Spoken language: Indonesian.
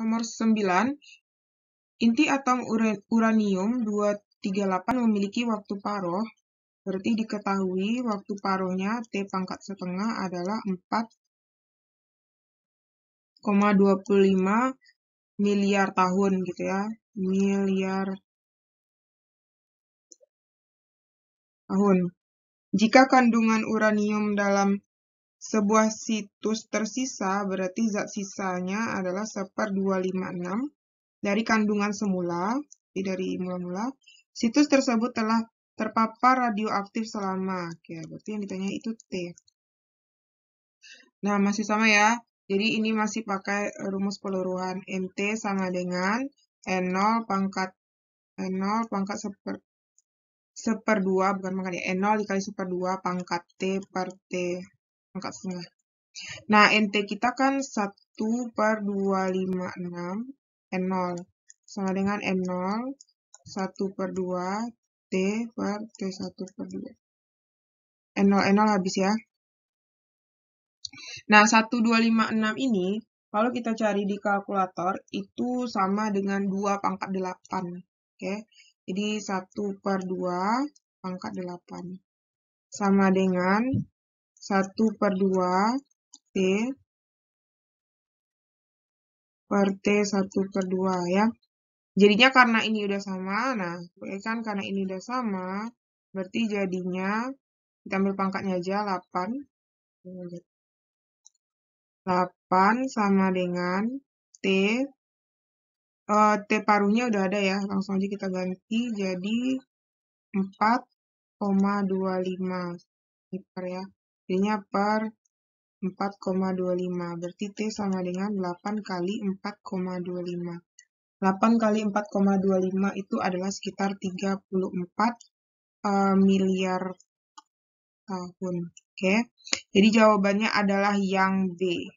Nomor 9. Inti atom uranium 238 memiliki waktu paruh, berarti diketahui waktu paruhnya T pangkat setengah adalah 4,25 miliar tahun gitu ya. Miliar tahun. Jika kandungan uranium dalam sebuah situs tersisa berarti zat sisanya adalah seper 256 dari kandungan semula, dari mula-mula. Situs tersebut telah terpapar radioaktif selama. Oke, berarti yang ditanya itu T. Nah, masih sama ya. Jadi ini masih pakai rumus peluruhan MT sama dengan N0 pangkat N0 pangkat seper, seper 2, bukan pangkat ya, N0 dikali seper 2 pangkat T per T angkat setengah. Nah, NT kita kan 1 per 256 N0 sama dengan N0 1 per 2 T per T1 per 2. N0, N0 habis ya. Nah, 1256 ini kalau kita cari di kalkulator itu sama dengan 2 pangkat 8. Oke, jadi 1 per 2 pangkat 8 sama dengan 1 per 2 T per T 1 per 2 ya. Jadinya karena ini udah sama, nah kan karena ini udah sama, berarti jadinya kita ambil pangkatnya aja 8. 8 sama dengan T. Uh, T paruhnya udah ada ya, langsung aja kita ganti jadi 4,25 meter ya. D-nya per 4,25. Berarti T sama dengan 8 kali 4,25. 8 kali 4,25 itu adalah sekitar 34 uh, eh, miliar tahun. Oke, okay? jadi jawabannya adalah yang B.